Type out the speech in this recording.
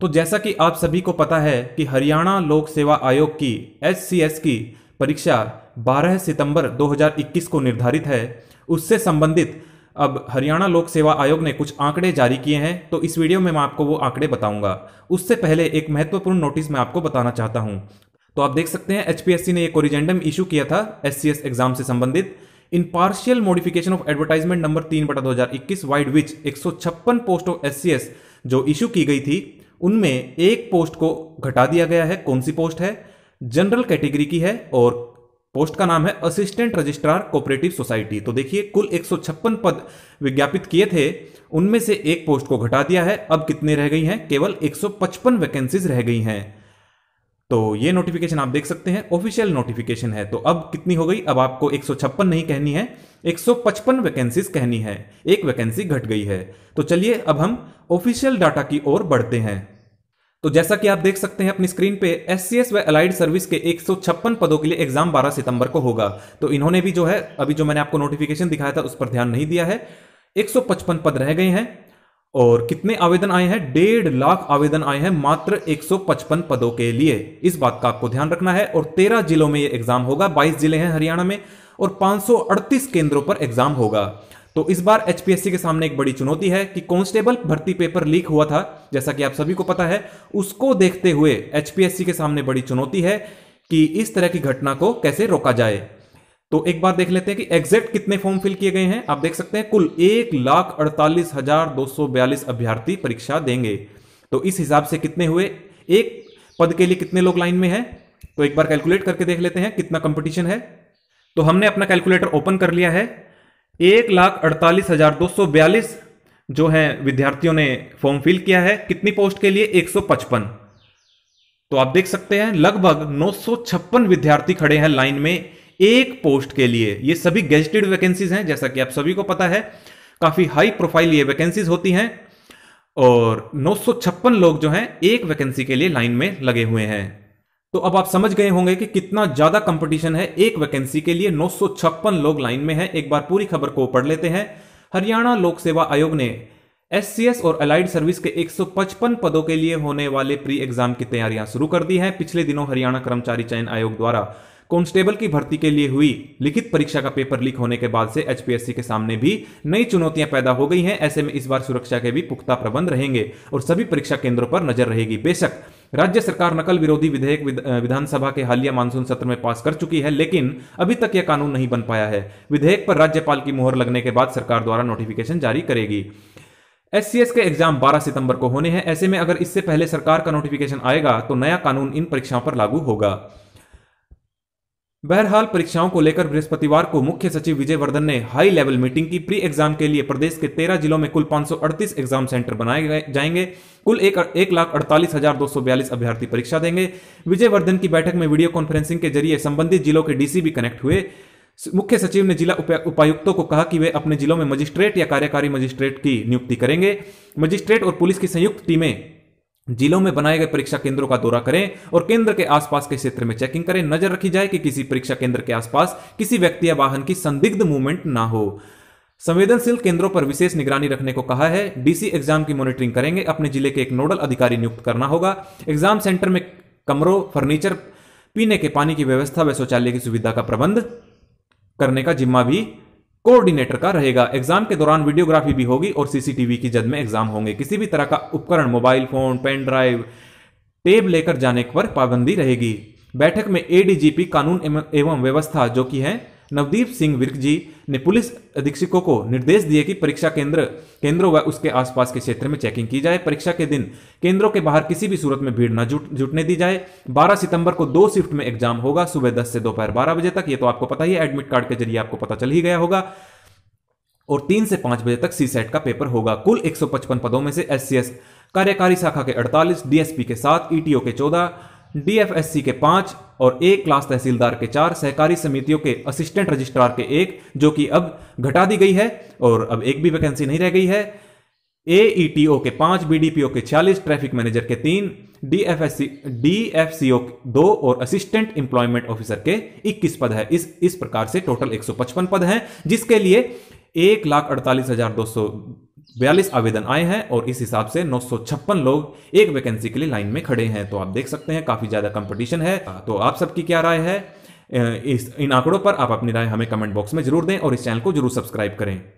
तो जैसा कि आप सभी को पता है कि हरियाणा लोक सेवा आयोग की एस की परीक्षा 12 सितंबर 2021 को निर्धारित है उससे संबंधित अब हरियाणा लोक सेवा आयोग ने कुछ आंकड़े जारी किए हैं तो इस वीडियो में मैं आपको वो आंकड़े बताऊंगा उससे पहले एक महत्वपूर्ण नोटिस मैं आपको बताना चाहता हूं तो आप देख सकते हैं एचपीएससी ने एक ओरिजेंडम इशू किया था एस एग्जाम से संबंधित in partial modification of advertisement number तीन बटा दो हजार इक्कीस वाइड विच एक पोस्ट ऑफ एस जो इशू की गई थी उनमें एक पोस्ट को घटा दिया गया है कौन सी पोस्ट है जनरल कैटेगरी की है और पोस्ट का नाम है असिस्टेंट रजिस्ट्रार कोऑपरेटिव सोसाइटी तो देखिए कुल 156 पद विज्ञापित किए थे उनमें से एक पोस्ट को घटा दिया है अब कितने रह गई हैं केवल 155 वैकेंसीज रह गई हैं तो ये नोटिफिकेशन आप देख सकते हैं ऑफिशियल नोटिफिकेशन है तो अब कितनी हो गई अब आपको एक नहीं कहनी है 155 वैकेंसीज कहनी है एक वैकेंसी घट गई है तो चलिए अब हम ऑफिशियल डाटा की ओर बढ़ते हैं तो जैसा कि आप देख सकते हैं अपनी स्क्रीन पे एस सी व अलाइड सर्विस के 156 पदों के लिए एग्जाम 12 सितंबर को होगा तो इन्होंने भी जो है अभी जो मैंने आपको नोटिफिकेशन दिखाया था उस पर ध्यान नहीं दिया है 155 पद रह गए हैं और कितने आवेदन आए हैं डेढ़ लाख आवेदन आए हैं मात्र 155 पदों के लिए इस बात का आपको ध्यान रखना है और 13 जिलों में ये एग्जाम होगा 22 जिले हैं हरियाणा में और 538 केंद्रों पर एग्जाम होगा तो इस बार एचपीएससी के सामने एक बड़ी चुनौती है कि कांस्टेबल भर्ती पेपर लीक हुआ था जैसा कि आप सभी को पता है उसको देखते हुए एचपीएससी के सामने बड़ी चुनौती है कि इस तरह की घटना को कैसे रोका जाए तो एक बार देख लेते हैं कि एग्जैक्ट कितने फॉर्म फिल किए गए हैं आप देख सकते हैं कुल एक लाख अड़तालीस हजार दो सौ बयालीस अभ्यर्थी परीक्षा देंगे तो इस हिसाब से कितने हुए एक पद के लिए कितने लोग लाइन में हैं तो एक बार कैलकुलेट करके देख लेते हैं कितना कंपटीशन है तो हमने अपना कैलकुलेटर ओपन कर लिया है एक लाख अड़तालीस हजार दो सौ बयालीस जो है विद्यार्थियों ने फॉर्म फिल किया है कितनी पोस्ट के लिए एक सौ पचपन तो आप देख सकते हैं लगभग नौ सौ छप्पन विद्यार्थी खड़े हैं लाइन में एक पोस्ट के लिए ये सभी गेजेटेड वैकेंसीज हैं जैसा कि आप सभी को पता है काफ़ी हाई प्रोफाइल ये वैकेंसीज होती हैं और नौ लोग जो हैं एक वैकेंसी के लिए लाइन में लगे हुए हैं तो अब आप समझ गए होंगे कि कितना ज़्यादा कंपटीशन है एक वैकेंसी के लिए नौ लोग लाइन में हैं एक बार पूरी खबर को पढ़ लेते हैं हरियाणा लोक सेवा आयोग ने एस और अलाइड सर्विस के 155 पदों के लिए होने वाले प्री एग्जाम की तैयारियां शुरू कर दी हैं पिछले दिनों हरियाणा कर्मचारी चयन आयोग द्वारा कांस्टेबल की भर्ती के लिए हुई लिखित परीक्षा का पेपर लीक होने के बाद से एचपीएससी के सामने भी नई चुनौतियां पैदा हो गई हैं ऐसे में इस बार सुरक्षा के भी पुख्ता प्रबंध रहेंगे और सभी परीक्षा केंद्रों पर नजर रहेगी बेशक राज्य सरकार नकल विरोधी विधेयक विधानसभा के हालिया मानसून सत्र में पास कर चुकी है लेकिन अभी तक यह कानून नहीं बन पाया है विधेयक पर राज्यपाल की मुहर लगने के बाद सरकार द्वारा नोटिफिकेशन जारी करेगी एस के एग्जाम 12 सितंबर को होने हैं ऐसे में अगर इससे पहले सरकार का नोटिफिकेशन आएगा तो नया कानून इन परीक्षाओं पर लागू होगा बहरहाल परीक्षाओं को लेकर बृहस्पतिवार को मुख्य सचिव विजय वर्धन ने हाई लेवल मीटिंग की प्री एग्जाम के लिए प्रदेश के तेरह जिलों में कुल 538 एग्जाम सेंटर बनाए जाएंगे कुल एक, एक लाख अड़तालीस हजार दो सौ बयालीस अभ्यर्थी परीक्षा देंगे विजय वर्धन की बैठक में वीडियो कॉन्फ्रेंसिंग के जरिए संबंधित जिलों के डीसी भी कनेक्ट हुए मुख्य सचिव ने जिला उपायुक्तों को कहा कि वे अपने जिलों में मजिस्ट्रेट या कार्यकारी मजिस्ट्रेट की नियुक्ति करेंगे मजिस्ट्रेट और पुलिस की संयुक्त टीमें जिलों में बनाए गए परीक्षा केंद्रों का दौरा करें और केंद्र के आसपास के क्षेत्र में चेकिंग करें नजर रखी जाए कि किसी परीक्षा केंद्र के आसपास किसी व्यक्ति या वाहन की संदिग्ध मूवमेंट ना हो संवेदनशील केंद्रों पर विशेष निगरानी रखने को कहा है डीसी एग्जाम की मॉनिटरिंग करेंगे अपने जिले के एक नोडल अधिकारी नियुक्त करना होगा एग्जाम सेंटर में कमरों फर्नीचर पीने के पानी की व्यवस्था व शौचालय की सुविधा का प्रबंध करने का जिम्मा भी कोऑर्डिनेटर का रहेगा एग्जाम के दौरान वीडियोग्राफी भी होगी और सीसीटीवी की जद में एग्जाम होंगे किसी भी तरह का उपकरण mobile phone pen drive tab लेकर जाने पर पाबंदी रहेगी बैठक में एडीजीपी कानून एवं व्यवस्था जो कि है नवदीप सिंह विर्क जी ने पुलिस अधीक्षकों को निर्देश दिए कि परीक्षा केंद्र केंद्रों व उसके आसपास के क्षेत्र में चेकिंग की जाए परीक्षा के दिन केंद्रों के बाहर किसी भी सूरत में भीड़ न जुट जुटने दी जाए 12 सितंबर को दो शिफ्ट में एग्जाम होगा सुबह 10 से दोपहर बारह बजे तक ये तो आपको पता ही है एडमिट कार्ड के जरिए आपको पता चल ही गया होगा और तीन से पांच बजे तक सी सेट e का पेपर होगा कुल 155 पदों में से एस कार्यकारी शाखा के 48 डीएसपी के सात ईटीओ e के चौदह डीएफएससी के पांच और एक क्लास तहसीलदार के चार सहकारी समितियों के असिस्टेंट रजिस्ट्रार के एक जो कि अब घटा दी गई है और अब एक भी वैकेंसी नहीं रह गई है ए e के पांच बीडीपीओ के छियालीस ट्रैफिक मैनेजर के तीन डीएफएससी डीएफसीओ दो और असिस्टेंट एम्प्लॉयमेंट ऑफिसर के 21 पद है इस इस प्रकार से टोटल 155 पद हैं जिसके लिए एक लाख अड़तालीस हजार दो सौ बयालीस आवेदन आए हैं और इस हिसाब से नौ लोग एक वैकेंसी के लिए लाइन में खड़े हैं तो आप देख सकते हैं काफ़ी ज़्यादा कंपटीशन है तो आप सबकी क्या राय है इस इन आंकड़ों पर आप अपनी राय हमें कमेंट बॉक्स में जरूर दें और इस चैनल को जरूर सब्सक्राइब करें